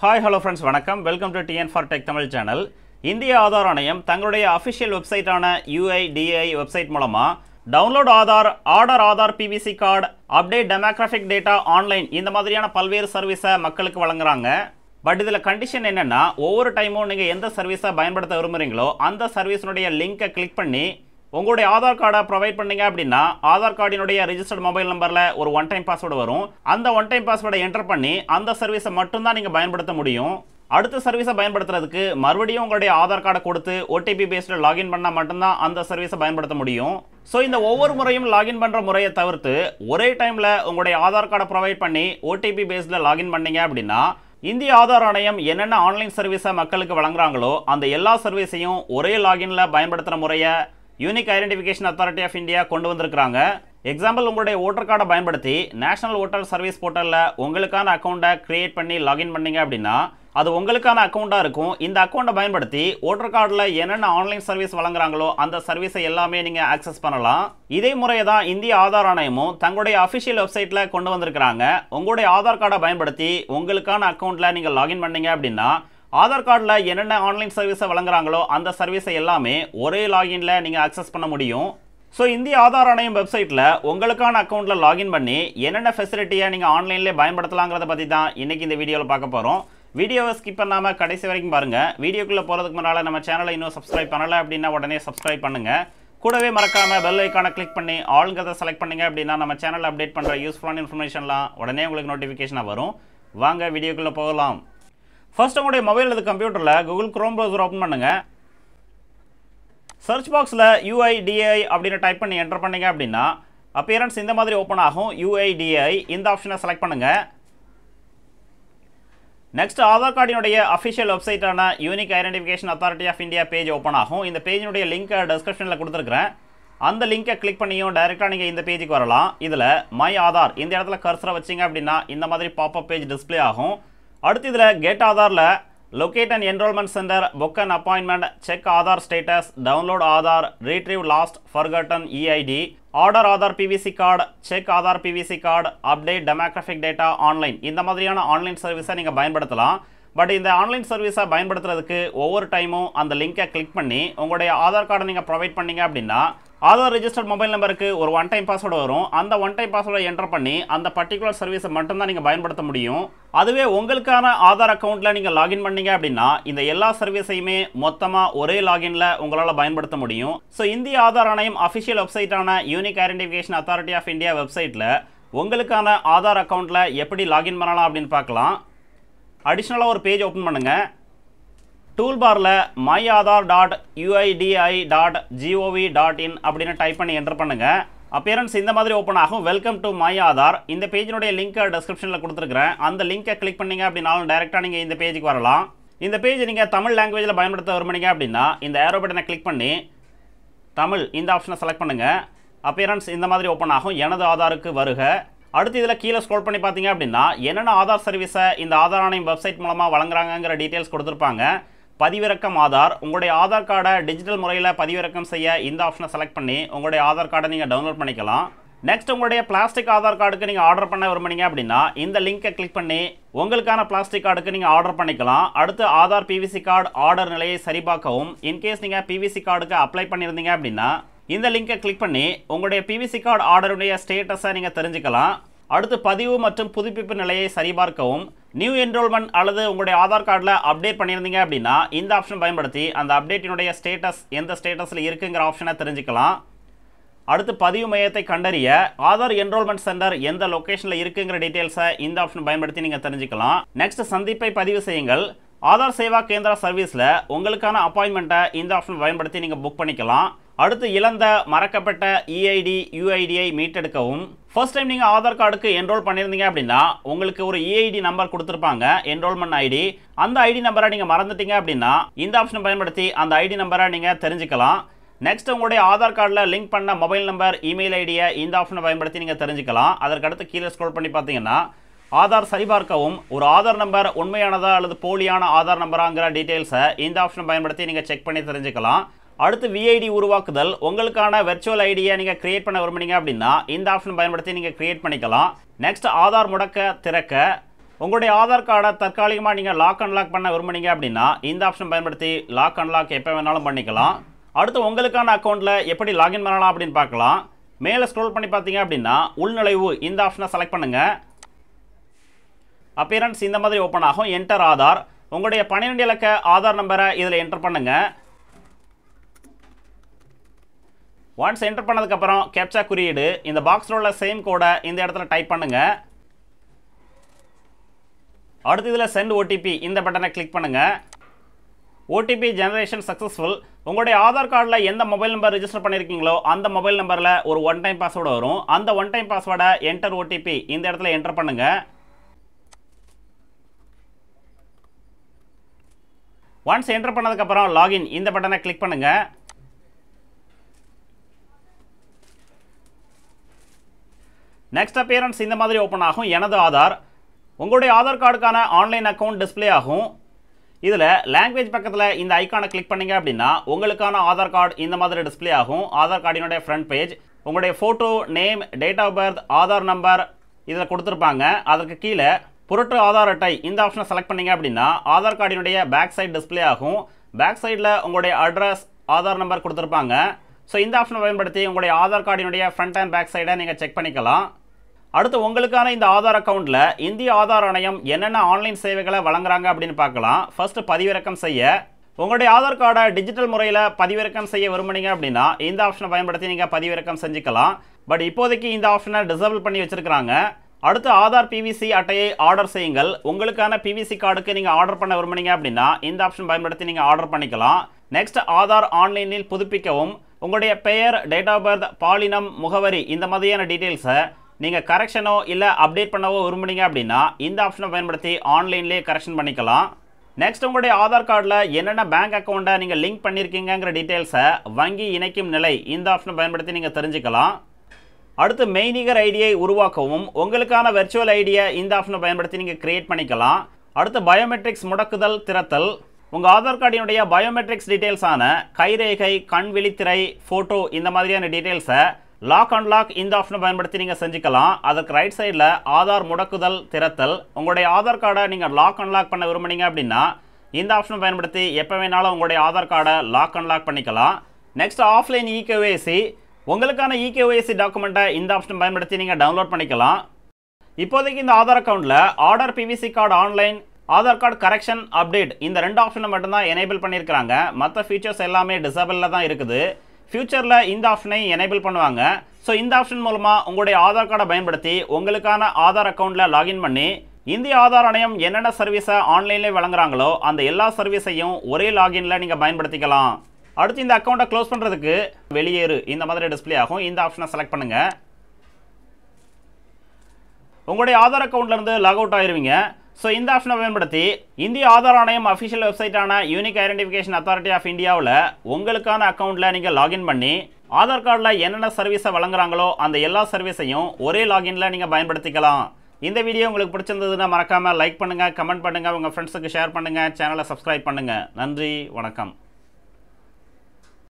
hi hello friends வணக்கம் welcome to TN for tech Tamil channel இந்திய ஆதார் ஆணையம் தங்களுடைய அஃபிஷியல் வெப்சைட்டான யூஐடிஐ வெப்சைட் மூலமாக download Aadhaar order Aadhaar PVC card update demographic data online இந்த மாதிரியான பல்வேறு சர்வீஸை மக்களுக்கு வழங்குறாங்க பட் இதில் கண்டிஷன் என்னென்னா ஒவ்வொரு டைமும் நீங்கள் எந்த சர்வீஸை பயன்படுத்த விரும்புகிறீங்களோ அந்த சர்வீஸினுடைய லிங்கை கிளிக் பண்ணி உங்களுடைய ஆதார் கார்டை ப்ரொவைட் பண்ணீங்க அப்படின்னா ஆதார் கார்டினுடைய ரிஜிஸ்டர்ட் மொபைல் நம்பரில் ஒரு ஒன் டைம் பாஸ்வேர்டு வரும் அந்த ஒன் டைம் பாஸ்வேர்டை என்டர் பண்ணி அந்த சர்வீஸை மட்டும்தான் நீங்கள் பயன்படுத்த முடியும் அடுத்த சர்வீஸை பயன்படுத்துறதுக்கு மறுபடியும் உங்களுடைய ஆதார் கார்டை கொடுத்து ஓடிபி பேஸில் லாகின் பண்ணால் மட்டும்தான் அந்த சர்வீஸை பயன்படுத்த முடியும் ஸோ இந்த ஒவ்வொரு முறையும் லாகின் பண்ணுற முறையை தவிர்த்து ஒரே டைமில் உங்களுடைய ஆதார் கார்டை ப்ரொவைட் பண்ணி ஓடிபி பேஸில் லாகின் பண்ணீங்க அப்படின்னா இந்திய ஆதார் ஆணையம் என்னென்ன ஆன்லைன் சர்வீஸை மக்களுக்கு வழங்குறாங்களோ அந்த எல்லா சர்வீஸையும் ஒரே லாகின்ல பயன்படுத்துகிற முறையை unique identification authority of India கொண்டு வந்திருக்கிறாங்க எக்ஸாம்பிள் உங்களுடைய ஓட்டர் கார்டை பயன்படுத்தி நேஷனல் ஓட்டர் சர்வீஸ் போர்ட்டலில் உங்களுக்கான அக்கௌண்ட்டை க்ரியேட் பண்ணி லாகின் பண்ணீங்க அப்படின்னா அது உங்களுக்கான அக்கௌண்ட்டாக இருக்கும் இந்த அக்கௌண்ட்டை பயன்படுத்தி ஓட்டர் கார்டில் என்னென்ன ஆன்லைன் சர்வீஸ் வழங்குறாங்களோ அந்த சர்வீஸை எல்லாமே நீங்கள் ஆக்சஸ் பண்ணலாம் இதே முறையை தான் இந்திய ஆதார் ஆணையமும் தங்களுடைய அஃபிஷியல் வெப்சைட்டில் கொண்டு வந்திருக்கிறாங்க உங்களுடைய ஆதார் கார்டை பயன்படுத்தி உங்களுக்கான அக்கௌண்ட்டில் நீங்கள் லாகின் பண்ணீங்க அப்படின்னா ஆதார் கார்டில் என்னென்ன ஆன்லைன் சர்வீஸை வழங்குறாங்களோ அந்த சர்வீஸை எல்லாமே ஒரே லாகின்ல நீங்கள் அக்சஸ் பண்ண முடியும் ஸோ இந்திய ஆதார் ஆணையம் வெப்சைட்டில் உங்களுக்கான அக்கௌண்ட்டில் லாகின் பண்ணி என்னென்ன ஃபெசிலிட்டியை நீங்கள் ஆன்லைன்லேயே பயன்படுத்தலாங்கிறத பற்றி தான் இன்றைக்கி இந்த வீடியோவில் பார்க்க போகிறோம் வீடியோவை ஸ்கிப் பண்ணாமல் கடைசி வரைக்கும் பாருங்கள் வீடியோக்குள்ளே போகிறதுக்கு முன்னால் நம்ம சேனலை இன்னும் சப்ஸ்கிரைப் பண்ணலை அப்படின்னா உடனே சப்ஸ்கிரைப் பண்ணுங்கள் கூடவே மறக்காமல் பெல் ஐக்கான கிளிக் பண்ணி ஆளுங்கிறத செலக்ட் பண்ணுங்க அப்படின்னா நம்ம சேனலில் அப்டேட் பண்ணுற யூஸ்ஃபுல்லான இன்ஃபர்மேஷன்லாம் உடனே உங்களுக்கு நோட்டிஃபிகேஷனாக வரும் வாங்க வீடியோக்குள்ளே போகலாம் ஃபர்ஸ்ட் உங்களுடைய மொபைல் அல்லது கம்ப்யூட்டரில் கூகுள் க்ரோம் ப்ரௌசர் ஓப்பன் பண்ணுங்கள் சர்ச் பாக்ஸில் யூஐடிஐ அப்படின்னு டைப் பண்ணி என்டர் பண்ணிங்க அப்படின்னா அப்பியரன்ஸ் இந்த மாதிரி ஓப்பன் ஆகும் யூஐடிஐ இந்த ஆப்ஷனை செலக்ட் பண்ணுங்கள் நெக்ஸ்ட் ஆதார் கார்டினுடைய அஃபிஷியல் வெப்சைட்டான unique identification authority of India page open ஆகும் இந்த பேஜினுடைய லிங்கை டிஸ்கிரிப்ஷனில் கொடுத்துருக்குறேன் அந்த லிங்கை கிளிக் பண்ணியும் டைரெக்டாக நீங்கள் இந்த பேஜுக்கு வரலாம் இதில் மை ஆதார் இந்த இடத்துல கர்சரை வச்சிங்க அப்படின்னா இந்த மாதிரி பாப்அப் பேஜ் டிஸ்பிளே ஆகும் அடுத்து இதில் கெட் ஆதாரில் locate and enrolment centre book and appointment check Aadhaar status download Aadhaar retrieve lost forgotten EID order Aadhaar PVC card check Aadhaar PVC card update demographic data online இந்த மாதிரியான ஆன்லைன் சர்வீஸை நீங்கள் பயன்படுத்தலாம் பட் இந்த ஆன்லைன் சர்வீஸை பயன்படுத்துறதுக்கு ஒவ்வொரு டைமும் அந்த லிங்கை கிளிக் பண்ணி உங்களுடைய ஆதார் கார்டை நீங்கள் ப்ரொவைட் பண்ணீங்க அப்படின்னா ஆதார் ரெஜிஸ்டர்ட் மொபைல் நம்பருக்கு ஒரு ஒன் டைம் பாஸ்வேர்டு வரும் அந்த ஒன் டைம் பாஸ்வேர்டை என்டர் பண்ணி அந்த பர்டிகுலர் சர்வீஸை மட்டும்தான் நீங்கள் பயன்படுத்த முடியும் அதுவே உங்களுக்கான ஆதார் அக்கௌண்ட்டில் நீங்கள் லாகின் பண்ணீங்க அப்படின்னா இந்த எல்லா சர்வீஸையுமே மொத்தமாக ஒரே லாகின்ல உங்களால் பயன்படுத்த முடியும் ஸோ இந்திய ஆதார் ஆணையம் அஃபிஷியல் வெப்சைட்டான unique identification authority of India வெப்சைட்டில் உங்களுக்கான ஆதார் அக்கௌண்ட்டில் எப்படி லாகின் பண்ணலாம் அப்படின்னு பார்க்கலாம் அடிஷ்னலாக ஒரு பேஜ் ஓப்பன் பண்ணுங்கள் டூல்பாரில் my Aadhaar dot UIDAI dot GOV dot in அப்படின்னு டைப் பண்ணி என்டர் பண்ணுங்கள் அப்பியரன்ஸ் இந்த மாதிரி ஓப்பன் ஆகும் வெல்கம் டு மை ஆதார் இந்த பேஜினுடைய லிங்க்கை டிஸ்கிரிப்ஷனில் கொடுத்துருக்குறேன் அந்த லிங்கை கிளிக் பண்ணிங்க அப்படின்னாலும் டேரெக்டாக நீங்கள் இந்த பேஜுக்கு வரலாம் இந்த பேஜ் நீங்கள் தமிழ் லாங்குவேஜில் பயன்படுத்த விரும்புனீங்க அப்படின்னா இந்த ஏரோ பட்டனை கிளிக் பண்ணி தமிழ் இந்த ஆப்ஷனை செலக்ட் பண்ணுங்கள் அப்பியரன்ஸ் இந்த மாதிரி ஓப்பன் ஆகும் எனது ஆதாருக்கு வருக அடுத்து இதில் கீழே ஸ்க்ரோல் பண்ணி பார்த்தீங்க அப்படின்னா என்னென்ன ஆதார் சர்வீஸை இந்த ஆதார் ஆணையம் வெப்சைட் மூலமாக வழங்குறாங்கங்கிற டீட்டெயில்ஸ் கொடுத்துருப்பாங்க பதிவிறக்கம் ஆதார் உங்களுடைய ஆதார் கார்டை டிஜிட்டல் முறையில் பதிவிறக்கம் செய்ய இந்த ஆப்ஷனை செலக்ட் பண்ணி உங்களுடைய ஆதார் கார்டை நீங்கள் டவுன்லோட் பண்ணிக்கலாம் நெக்ஸ்ட் உங்களுடைய பிளாஸ்டிக் ஆதார் கார்டுக்கு நீங்கள் ஆர்டர் பண்ண விரும்புனீங்க அப்படின்னா இந்த லிங்கை கிளிக் பண்ணி உங்களுக்கான பிளாஸ்டிக் கார்டுக்கு நீங்கள் ஆர்டர் பண்ணிக்கலாம் அடுத்து ஆதார் பிவிசி கார்டு ஆர்டர் நிலையை சரிபார்க்கவும் இன்கேஸ் நீங்கள் பிவிசி கார்டுக்கு அப்ளை பண்ணியிருந்தீங்க அப்படின்னா இந்த லிங்கை கிளிக் பண்ணி உங்களுடைய பிவிசி கார்டு ஆர்டருடைய ஸ்டேட்டஸை நீங்கள் தெரிஞ்சுக்கலாம் அடுத்து பதிவு மற்றும் புதுப்பிப்பு நிலையை சரிபார்க்கவும் நியூ என்ரோல்மெண்ட் அல்லது உங்களுடைய ஆதார் கார்டில் அப்டேட் பண்ணியிருந்தீங்க அப்படின்னா இந்த ஆப்ஷன் பயன்படுத்தி அந்த அப்டேட்டினுடைய ஸ்டேட்டஸ் எந்த ஸ்டேட்டஸில் இருக்குங்கிற ஆப்ஷனை தெரிஞ்சுக்கலாம் அடுத்து பதிவு மையத்தை கண்டறிய ஆதார் என்ரோல்மெண்ட் சென்டர் எந்த லொக்கேஷனில் இருக்குங்கிற டீட்டெயில்ஸை இந்த ஆப்ஷன் பயன்படுத்தி நீங்கள் தெரிஞ்சுக்கலாம் நெக்ஸ்ட் சந்திப்பை பதிவு செய்யுங்கள் ஆதார் சேவா கேந்திரா சர்வீஸில் உங்களுக்கான அப்பாயின்மெண்ட்டை இந்த ஆப்ஷன் பயன்படுத்தி நீங்கள் புக் பண்ணிக்கலாம் அடுத்து இழந்த மறக்கப்பட்ட இஐடி e யூஐடியை மீட்டெடுக்கவும் ஃபர்ஸ்ட் டைம் நீங்கள் ஆதார் கார்டுக்கு என்ரோல் பண்ணியிருந்தீங்க அப்படின்னா உங்களுக்கு ஒரு இஐடி e நம்பர் கொடுத்துருப்பாங்க என்ரோல்மெண்ட் ஐடி அந்த ஐடி நம்பரை நீங்கள் மறந்துட்டீங்க அப்படின்னா இந்த ஆப்ஷனை பயன்படுத்தி அந்த ஐடி நம்பரை நீங்கள் தெரிஞ்சுக்கலாம் நெக்ஸ்ட் உங்களுடைய ஆதார் கார்டில் லிங்க் பண்ண மொபைல் நம்பர் இமெயில் ஐடியை இந்த ஆப்ஷனை பயன்படுத்தி நீங்கள் தெரிஞ்சுக்கலாம் அதற்கடுத்து கீழே ஸ்க்ரோல் பண்ணி பார்த்தீங்கன்னா ஆதார் சரிபார்க்கவும் ஒரு ஆதார் நம்பர் உண்மையானதா அல்லது போலியான ஆதார் நம்பராங்கிற டீட்டெயில்ஸை இந்த ஆப்ஷனை பயன்படுத்தி நீங்கள் செக் பண்ணி தெரிஞ்சுக்கலாம் அடுத்து விஐடி உருவாக்குதல் உங்களுக்கான வெர்ச்சுவல் ஐடியை நீங்கள் க்ரியேட் பண்ண விரும்புனீங்க அப்படின்னா இந்த ஆப்ஷன் பயன்படுத்தி நீங்கள் க்ரியேட் பண்ணிக்கலாம் நெக்ஸ்ட் ஆதார் முடக்க திறக்க உங்களுடைய ஆதார் கார்டை தற்காலிகமாக நீங்கள் லாக் அன்லாக் பண்ண விரும்புனீங்க அப்படின்னா இந்த ஆப்ஷன் பயன்படுத்தி லாக் அன்லாக் எப்போ வேணாலும் பண்ணிக்கலாம் அடுத்து உங்களுக்கான அக்கௌண்ட்டில் எப்படி லாகின் பண்ணலாம் அப்படின்னு பார்க்கலாம் மேலே ஸ்க்ரோல் பண்ணி பார்த்தீங்க அப்படின்னா உள்நுழைவு இந்த ஆப்ஷனை செலக்ட் பண்ணுங்கள் அப்பியரன்ஸ் இந்த மாதிரி ஓப்பன் ஆகும் என்டர் ஆதார் உங்களுடைய பன்னிரெண்டு இலக்க ஆதார் நம்பரை இதில் என்டர் பண்ணுங்கள் ஒன்ஸ் என்டர் பண்ணதுக்கப்புறம் கேப்சா குறியீடு இந்த பாக்ஸில் உள்ள சேம் கோடை இந்த இடத்துல டைப் பண்ணுங்கள் அடுத்து இதில் சென்ட் ஓடிபி இந்த பட்டனை கிளிக் பண்ணுங்கள் ஓடிபி ஜெனரேஷன் சக்ஸஸ்ஃபுல் உங்களுடைய ஆதார் கார்டில் எந்த மொபைல் நம்பர் ரிஜிஸ்டர் பண்ணியிருக்கீங்களோ அந்த மொபைல் நம்பரில் ஒரு ஒன் டைம் பாஸ்வேர்டு வரும் அந்த ஒன் டைம் பாஸ்வேர்டை என்டர் ஓடிபி இந்த இடத்துல என்டர் பண்ணுங்கள் ஒன்ஸ் என்டர் பண்ணதுக்கப்புறம் லாகின் இந்த பட்டனை கிளிக் பண்ணுங்கள் நெக்ஸ்ட் அப்பியரன்ஸ் இந்த மாதிரி ஓப்பன் ஆகும் எனது ஆதார் உங்களுடைய ஆதார் கார்டுக்கான ஆன்லைன் அக்கௌண்ட் டிஸ்பிளே ஆகும் இதில் லாங்குவேஜ் பக்கத்தில் இந்த ஐக்கானை கிளிக் பண்ணிங்க அப்படின்னா உங்களுக்கான ஆதார் கார்டு இந்த மாதிரி டிஸ்பிளே ஆகும் ஆதார் கார்டினுடைய ஃப்ரண்ட் பேஜ் உங்களுடைய photo name date of birth Aadhaar number இதில் கொடுத்துருப்பாங்க அதற்கு கீழே புரட்டு ஆதார் அட்டை இந்த ஆப்ஷனை செலக்ட் பண்ணிங்க அப்படின்னா ஆதார் கார்டினுடைய பேக் சைடு டிஸ்பிளே ஆகும் பேக் சைடில் உங்களுடைய அட்ரஸ் ஆதார் நம்பர் கொடுத்துருப்பாங்க ஸோ இந்த ஆப்ஷனை பயன்படுத்தி உங்களுடைய ஆதார் கார்டினுடைய ஃப்ரண்ட் அண்ட் பேக் சைடை நீங்கள் செக் பண்ணிக்கலாம் அடுத்து உங்களுக்கான இந்த ஆதார் அக்கௌண்ட்டில் இந்திய ஆதார் ஆணையம் என்னென்ன ஆன்லைன் சேவைகளை வழங்குறாங்க அப்படின்னு பார்க்கலாம் ஃபர்ஸ்ட் பதிவிறக்கம் செய்ய உங்களுடைய ஆதார் கார்டை டிஜிட்டல் முறையில் பதிவிறக்கம் செய்ய விரும்புனீங்க அப்படின்னா இந்த ஆப்ஷனை பயன்படுத்தி நீங்கள் பதிவிறக்கம் செஞ்சுக்கலாம் பட் இப்போதைக்கு இந்த ஆப்ஷனை டிசபிள் பண்ணி வச்சுருக்கிறாங்க அடுத்து ஆதார் பிவிசி அட்டையை ஆர்டர் செய்யுங்கள் உங்களுக்கான பிவிசி கார்டுக்கு நீங்கள் ஆர்டர் பண்ண விரும்புனீங்க அப்படின்னா இந்த ஆப்ஷன் பயன்படுத்தி நீங்கள் ஆர்டர் பண்ணிக்கலாம் நெக்ஸ்ட் ஆதார் ஆன்லைனில் புதுப்பிக்கவும் உங்களுடைய பெயர் டேட் ஆஃப் பர்த் பாலினம் முகவரி இந்த மாதிரியான டீட்டெயில்ஸை நீங்கள் கரெக்ஷனோ இல்லை அப்டேட் பண்ணவோ விரும்புனீங்க அப்படின்னா இந்த ஆப்ஷனை பயன்படுத்தி ஆன்லைன்லேயே கரெக்ஷன் பண்ணிக்கலாம் நெக்ஸ்ட் உங்களுடைய ஆதார் கார்டில் என்னென்ன பேங்க் அக்கௌண்ட்டை நீங்கள் லிங்க் பண்ணியிருக்கீங்கிற டீட்டெயில்ஸை வங்கி இணைக்கும் நிலை இந்த ஆப்ஷனை பயன்படுத்தி நீங்கள் தெரிஞ்சுக்கலாம் அடுத்து மெய்நிகர் ஐடியை உருவாக்கவும் உங்களுக்கான வெர்ச்சுவல் ஐடியை இந்த ஆப்ஷனை பயன்படுத்தி நீங்கள் க்ரியேட் பண்ணிக்கலாம் அடுத்து பயோமெட்ரிக்ஸ் முடக்குதல் திறத்தல் உங்கள் ஆதார் கார்டினுடைய பயோமெட்ரிக்ஸ் டீட்டெயில்ஸான கைரேகை கண் விழித்திரை ஃபோட்டோ இந்த மாதிரியான டீட்டெயில்ஸை லாக் அண்ட் லாக் இந்த ஆப்ஷனை பயன்படுத்தி நீங்கள் செஞ்சுக்கலாம் அதற்கு ரைட் சைடில் ஆதார் முடக்குதல் திறத்தல் உங்களுடைய ஆதார் கார்டை நீங்கள் லாக் அண்ட் லாக் பண்ண விரும்புனீங்க அப்படின்னா இந்த ஆப்ஷனை பயன்படுத்தி எப்போ வேணாலும் உங்களுடைய ஆதார் கார்டை லாக் அண்ட் லாக் பண்ணிக்கலாம் நெக்ஸ்ட் ஆஃப்லைன் இகேஒய்சி உங்களுக்கான இகேஒய்சி e டாக்குமெண்ட்டை இந்த ஆப்ஷன் பயன்படுத்தி நீங்கள் டவுன்லோட் பண்ணிக்கலாம் இப்போதைக்கு இந்த ஆதார் அக்கௌண்ட்டில் order PVC card online Aadhaar card correction update இந்த ரெண்டு ஆப்ஷனை மட்டும்தான் எனேபிள் பண்ணியிருக்கிறாங்க மற்ற ஃபீச்சர்ஸ் எல்லாமே டிசபிளில் தான் இருக்குது ஃப்யூச்சரில் இந்த ஆப்ஷனை எனேபிள் பண்ணுவாங்க ஸோ இந்த ஆப்ஷன் மூலமாக உங்களுடைய ஆதார் கார்டை பயன்படுத்தி உங்களுக்கான ஆதார் அக்கௌண்ட்டில் லாகின் பண்ணி இந்திய ஆதார் ஆணையம் என்னென்ன சர்வீஸை ஆன்லைனில் வழங்குறாங்களோ அந்த எல்லா சர்வீஸையும் ஒரே லாகின்ல நீங்கள் பயன்படுத்திக்கலாம் அடுத்து இந்த அக்கௌண்ட்டை க்ளோஸ் பண்ணுறதுக்கு வெளியேறு இந்த மாதிரி டிஸ்பிளே ஆகும் இந்த ஆப்ஷனை செலக்ட் பண்ணுங்கள் உங்களுடைய ஆதார் அக்கௌண்ட்லேருந்து லாக் அவுட் ஆயிடுவீங்க ஸோ இந்த ஆப்ஷனை பயன்படுத்தி இந்திய ஆதார் ஆணையம் அஃபிஷியல் வெப்சைட்டான யூனிக் ஐடென்டிஃபிகேஷன் அத்தாரிட்டி ஆஃப் இந்தியாவில் உங்களுக்கான அக்கௌண்ட்டில் நீங்கள் லாகின் பண்ணி ஆதார் கார்டில் என்னென்ன சர்வீஸை வழங்குறாங்களோ அந்த எல்லா சர்வீஸையும் ஒரே லாகின்ல நீங்கள் பயன்படுத்திக்கலாம் இந்த வீடியோ உங்களுக்கு பிடிச்சிருந்ததுன்னா மறக்காமல் லைக் பண்ணுங்கள் கமெண்ட் பண்ணுங்கள் உங்கள் ஃப்ரெண்ட்ஸுக்கு ஷேர் பண்ணுங்கள் சேனலை சப்ஸ்கிரைப் பண்ணுங்கள் நன்றி வணக்கம்